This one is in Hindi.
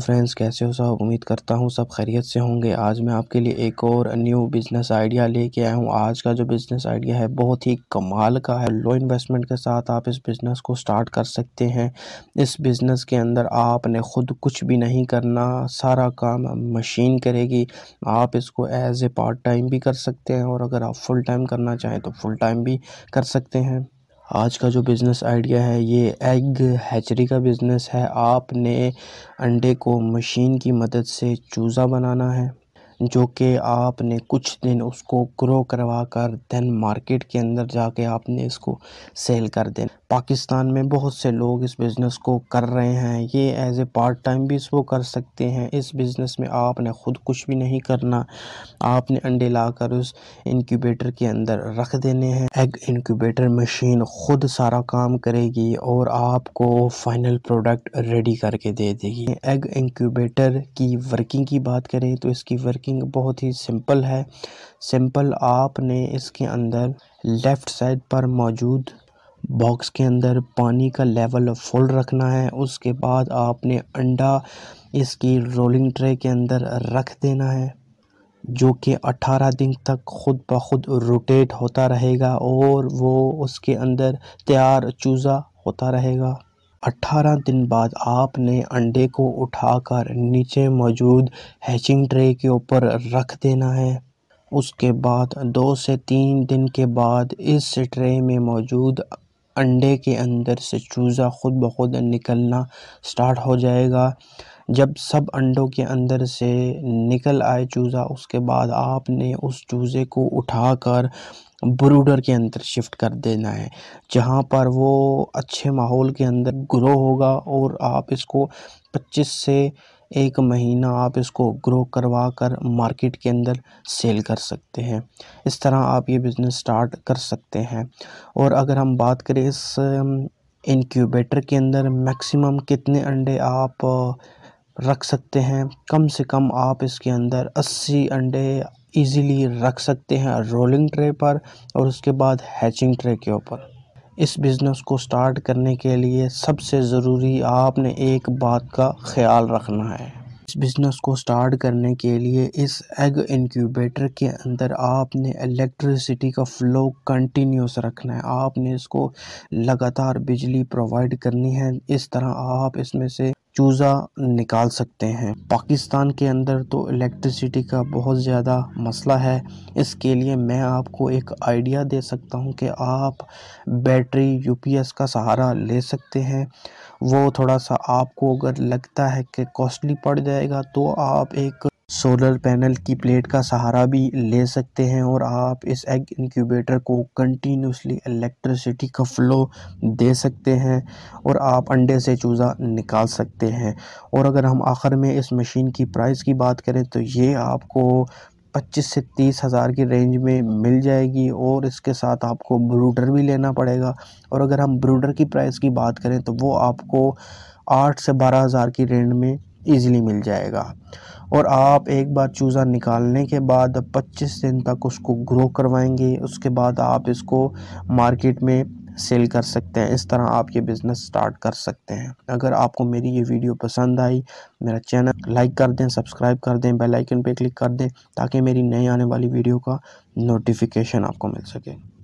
फ्रेंड्स कैसे हो सब उम्मीद करता हूँ सब खैरियत से होंगे आज मैं आपके लिए एक और न्यू बिज़नेस आइडिया लेके आया हूँ आज का जो बिज़नेस आइडिया है बहुत ही कमाल का है लो इन्वेस्टमेंट के साथ आप इस बिज़नेस को स्टार्ट कर सकते हैं इस बिज़नेस के अंदर आपने ख़ुद कुछ भी नहीं करना सारा काम मशीन करेगी आप इसको एज ए पार्ट टाइम भी कर सकते हैं और अगर आप फुल टाइम करना चाहें तो फुल टाइम भी कर सकते हैं आज का जो बिज़नेस आइडिया है ये एग हैचरी का बिज़नेस है आपने अंडे को मशीन की मदद से चूज़ा बनाना है जो कि आपने कुछ दिन उसको ग्रो करवा कर देन मार्केट के अंदर जाके आपने इसको सेल कर देना पाकिस्तान में बहुत से लोग इस बिज़नेस को कर रहे हैं ये एज ए पार्ट टाइम भी इसको कर सकते हैं इस बिज़नेस में आपने ख़ुद कुछ भी नहीं करना आपने अंडे ला कर उस इनक्यूबेटर के अंदर रख देने हैं एग इनक्यूबेटर मशीन ख़ुद सारा काम करेगी और आपको फाइनल प्रोडक्ट रेडी करके दे देगी एग इनक्यूबेटर की वर्किंग की बात करें तो इसकी वर्किंग पैकिंग बहुत ही सिंपल है सिंपल आपने इसके अंदर लेफ़्ट साइड पर मौजूद बॉक्स के अंदर पानी का लेवल फुल रखना है उसके बाद आपने अंडा इसकी रोलिंग ट्रे के अंदर रख देना है जो कि 18 दिन तक खुद ब खुद रोटेट होता रहेगा और वो उसके अंदर तैयार चूज़ा होता रहेगा अट्ठारह दिन बाद आपने अंडे को उठाकर नीचे मौजूद हैचिंग ट्रे के ऊपर रख देना है उसके बाद दो से तीन दिन के बाद इस ट्रे में मौजूद अंडे के अंदर से चूज़ा ख़ुद ब खुद निकलना स्टार्ट हो जाएगा जब सब अंडों के अंदर से निकल आए चूज़ा उसके बाद आपने उस चूज़े को उठाकर ब्रूडर के अंदर शिफ्ट कर देना है जहाँ पर वो अच्छे माहौल के अंदर ग्रो होगा और आप इसको 25 से एक महीना आप इसको ग्रो करवा कर मार्केट के अंदर सेल कर सकते हैं इस तरह आप ये बिज़नेस स्टार्ट कर सकते हैं और अगर हम बात करें इस इनक्यूबेटर के अंदर मैक्सिमम कितने अंडे आप रख सकते हैं कम से कम आप इसके अंदर 80 अंडे ईज़िली रख सकते हैं रोलिंग ट्रे पर और उसके बाद हैचिंग ट्रे के ऊपर इस बिज़नेस को स्टार्ट करने के लिए सबसे ज़रूरी आपने एक बात का ख्याल रखना है इस बिज़नेस को स्टार्ट करने के लिए इस एग इनक्यूबेटर के अंदर आपने इलेक्ट्रिसिटी का फ्लो कंटिन्यूस रखना है आपने इसको लगातार बिजली प्रोवाइड करनी है इस तरह आप इसमें से चूज़ा निकाल सकते हैं पाकिस्तान के अंदर तो इलेक्ट्रिसिटी का बहुत ज़्यादा मसला है इसके लिए मैं आपको एक आइडिया दे सकता हूँ कि आप बैटरी यूपीएस का सहारा ले सकते हैं वो थोड़ा सा आपको अगर लगता है कि कॉस्टली पड़ जाएगा तो आप एक सोलर पैनल की प्लेट का सहारा भी ले सकते हैं और आप इस एग इनक्यूबेटर को कंटिन्यूसली इलेक्ट्रिसिटी का फ्लो दे सकते हैं और आप अंडे से चूज़ा निकाल सकते हैं और अगर हम आखिर में इस मशीन की प्राइस की बात करें तो ये आपको पच्चीस से तीस हज़ार की रेंज में मिल जाएगी और इसके साथ आपको ब्रूडर भी लेना पड़ेगा और अगर हम ब्रूडर की प्राइस की बात करें तो वो आपको आठ से बारह हज़ार की रेंज में ईज़िली मिल जाएगा और आप एक बार चूज़ा निकालने के बाद 25 दिन तक उसको ग्रो करवाएंगे उसके बाद आप इसको मार्केट में सेल कर सकते हैं इस तरह आप ये बिज़नेस स्टार्ट कर सकते हैं अगर आपको मेरी ये वीडियो पसंद आई मेरा चैनल लाइक कर दें सब्सक्राइब कर दें बेल आइकन पे क्लिक कर दें ताकि मेरी नई आने वाली वीडियो का नोटिफिकेशन आपको मिल सके